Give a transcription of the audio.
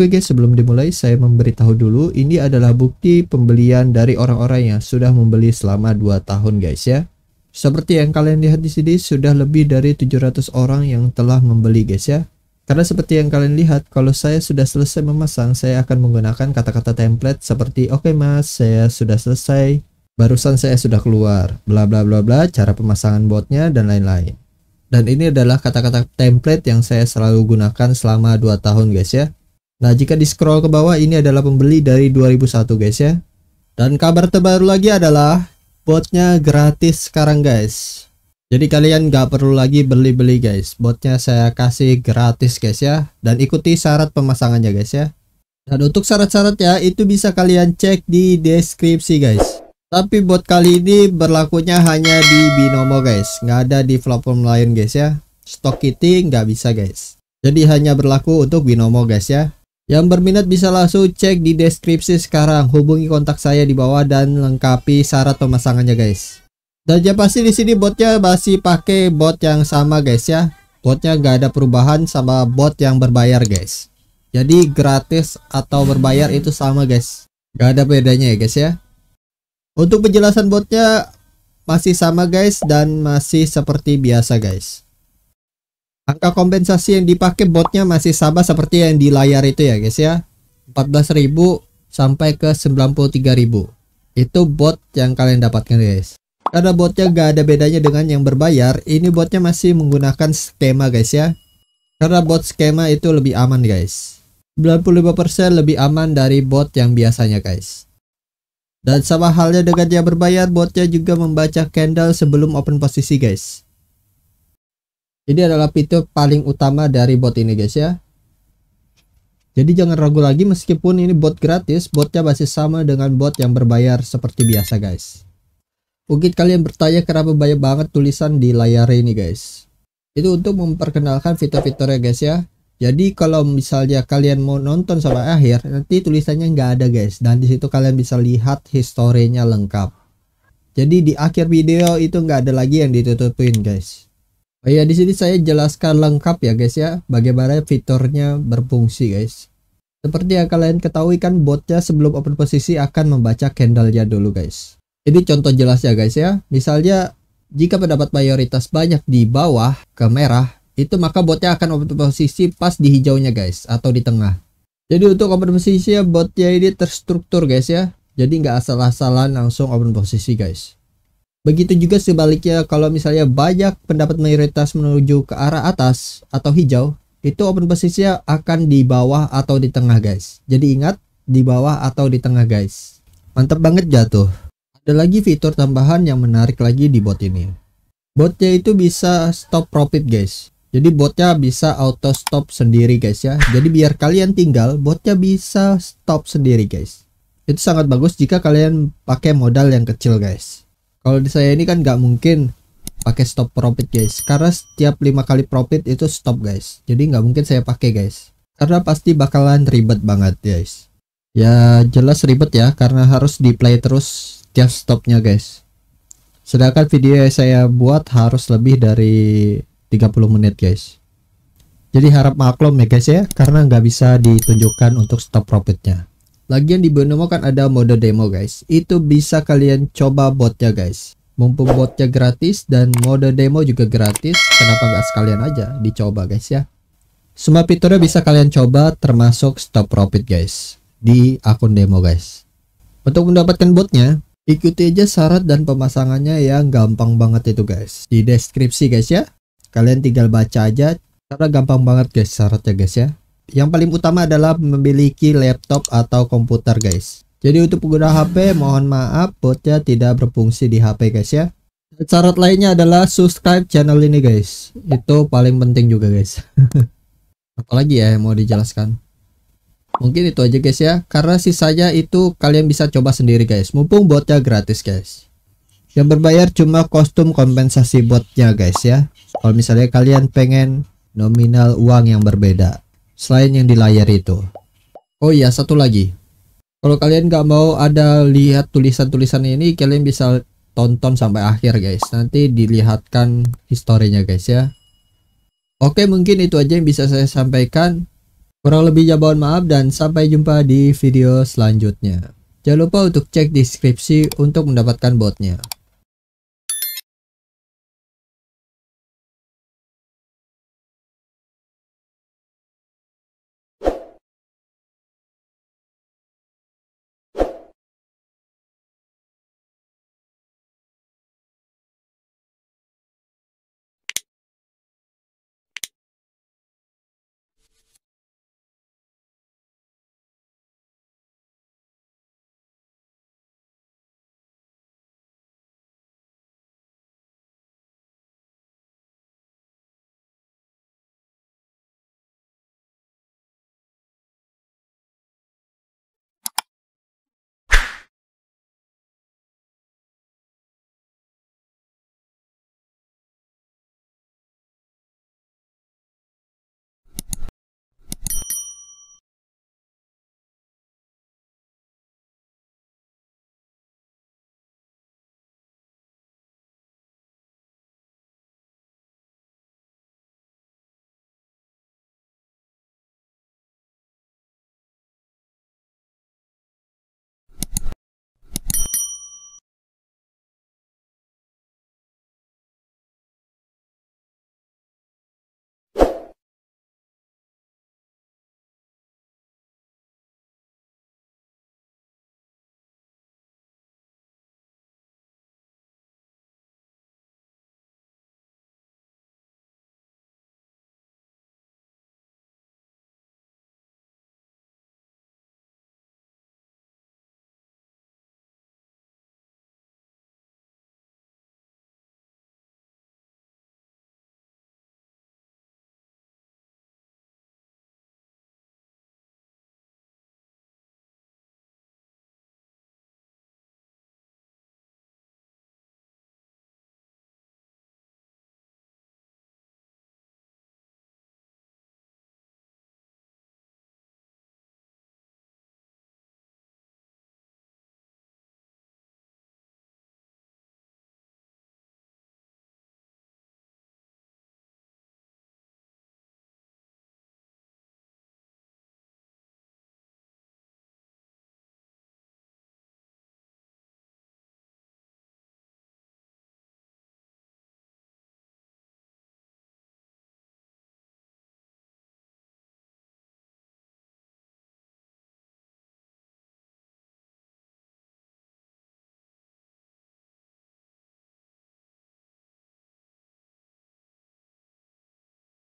Oke okay guys, sebelum dimulai saya memberitahu dulu ini adalah bukti pembelian dari orang-orang yang sudah membeli selama 2 tahun guys ya. Seperti yang kalian lihat di sini sudah lebih dari 700 orang yang telah membeli guys ya. Karena seperti yang kalian lihat kalau saya sudah selesai memasang saya akan menggunakan kata-kata template seperti oke okay mas saya sudah selesai barusan saya sudah keluar bla bla bla bla cara pemasangan botnya dan lain-lain. Dan ini adalah kata-kata template yang saya selalu gunakan selama 2 tahun guys ya. Nah, jika di scroll ke bawah ini adalah pembeli dari 2001 guys ya. Dan kabar terbaru lagi adalah botnya gratis sekarang guys. Jadi kalian gak perlu lagi beli-beli guys. Botnya saya kasih gratis guys ya. Dan ikuti syarat pemasangannya guys ya. Dan untuk syarat syarat ya itu bisa kalian cek di deskripsi guys. Tapi bot kali ini berlakunya hanya di Binomo guys. Nggak ada di platform lain guys ya. Stock Kitty nggak bisa guys. Jadi hanya berlaku untuk Binomo guys ya. Yang berminat bisa langsung cek di deskripsi sekarang. Hubungi kontak saya di bawah dan lengkapi syarat pemasangannya, guys. Dan ya pasti di sini botnya masih pakai bot yang sama, guys ya. Botnya nggak ada perubahan sama bot yang berbayar, guys. Jadi gratis atau berbayar itu sama, guys. Gak ada bedanya ya, guys ya. Untuk penjelasan botnya masih sama, guys dan masih seperti biasa, guys. Angka kompensasi yang dipakai botnya masih sama seperti yang di layar itu ya guys ya. 14.000 sampai ke 93.000. Itu bot yang kalian dapatkan guys. Karena botnya gak ada bedanya dengan yang berbayar, ini botnya masih menggunakan skema guys ya. Karena bot skema itu lebih aman guys. 95% lebih aman dari bot yang biasanya guys. Dan sama halnya dengan yang berbayar, botnya juga membaca candle sebelum open posisi guys. Ini adalah fitur paling utama dari bot ini guys ya. Jadi jangan ragu lagi meskipun ini bot gratis, botnya masih sama dengan bot yang berbayar seperti biasa guys. Mungkin kalian bertanya kenapa banyak banget tulisan di layar ini guys. Itu untuk memperkenalkan fitur-fiturnya guys ya. Jadi kalau misalnya kalian mau nonton sampai akhir, nanti tulisannya nggak ada guys. Dan disitu kalian bisa lihat historinya lengkap. Jadi di akhir video itu nggak ada lagi yang ditutupin guys. Oh ya, di sini saya jelaskan lengkap ya guys ya, bagaimana fiturnya berfungsi guys. Seperti yang kalian ketahui kan botnya sebelum open posisi akan membaca candlenya dulu guys. Jadi contoh jelas ya guys ya. Misalnya jika pendapat mayoritas banyak di bawah ke merah, itu maka botnya akan open posisi pas di hijaunya guys atau di tengah. Jadi untuk open posisi ya botnya ini terstruktur guys ya. Jadi nggak asal-asalan langsung open posisi guys. Begitu juga sebaliknya kalau misalnya banyak pendapat mayoritas menuju ke arah atas atau hijau, itu open position akan di bawah atau di tengah guys. Jadi ingat di bawah atau di tengah guys. Mantap banget jatuh. Ada lagi fitur tambahan yang menarik lagi di bot ini. Botnya itu bisa stop profit guys. Jadi botnya bisa auto stop sendiri guys ya. Jadi biar kalian tinggal, botnya bisa stop sendiri guys. Itu sangat bagus jika kalian pakai modal yang kecil guys. Kalau di saya ini kan nggak mungkin pakai stop profit guys karena setiap lima kali profit itu stop guys jadi nggak mungkin saya pakai guys karena pasti bakalan ribet banget guys ya jelas ribet ya karena harus di play terus setiap stopnya guys sedangkan video yang saya buat harus lebih dari 30 menit guys jadi harap maklum ya guys ya karena nggak bisa ditunjukkan untuk stop profitnya Lagian di Benomo kan ada mode demo guys. Itu bisa kalian coba botnya guys. Mumpung botnya gratis dan mode demo juga gratis, kenapa nggak sekalian aja dicoba guys ya. Semua fiturnya bisa kalian coba termasuk stop profit guys di akun demo guys. Untuk mendapatkan botnya, ikuti aja syarat dan pemasangannya yang gampang banget itu guys. Di deskripsi guys ya. Kalian tinggal baca aja karena gampang banget guys syaratnya guys ya. Yang paling utama adalah memiliki laptop atau komputer guys. Jadi untuk pengguna HP mohon maaf botnya tidak berfungsi di HP guys ya. Syarat lainnya adalah subscribe channel ini guys. Itu paling penting juga guys. Apalagi ya yang mau dijelaskan. Mungkin itu aja guys ya. Karena sisanya itu kalian bisa coba sendiri guys. Mumpung botnya gratis guys. Yang berbayar cuma kostum kompensasi botnya guys ya. Kalau misalnya kalian pengen nominal uang yang berbeda selain yang di layar itu. Oh iya, satu lagi. Kalau kalian nggak mau ada lihat tulisan-tulisan ini, kalian bisa tonton sampai akhir guys. Nanti dilihatkan historinya guys ya. Oke, mungkin itu aja yang bisa saya sampaikan. Kurang lebihnya mohon maaf dan sampai jumpa di video selanjutnya. Jangan lupa untuk cek deskripsi untuk mendapatkan botnya.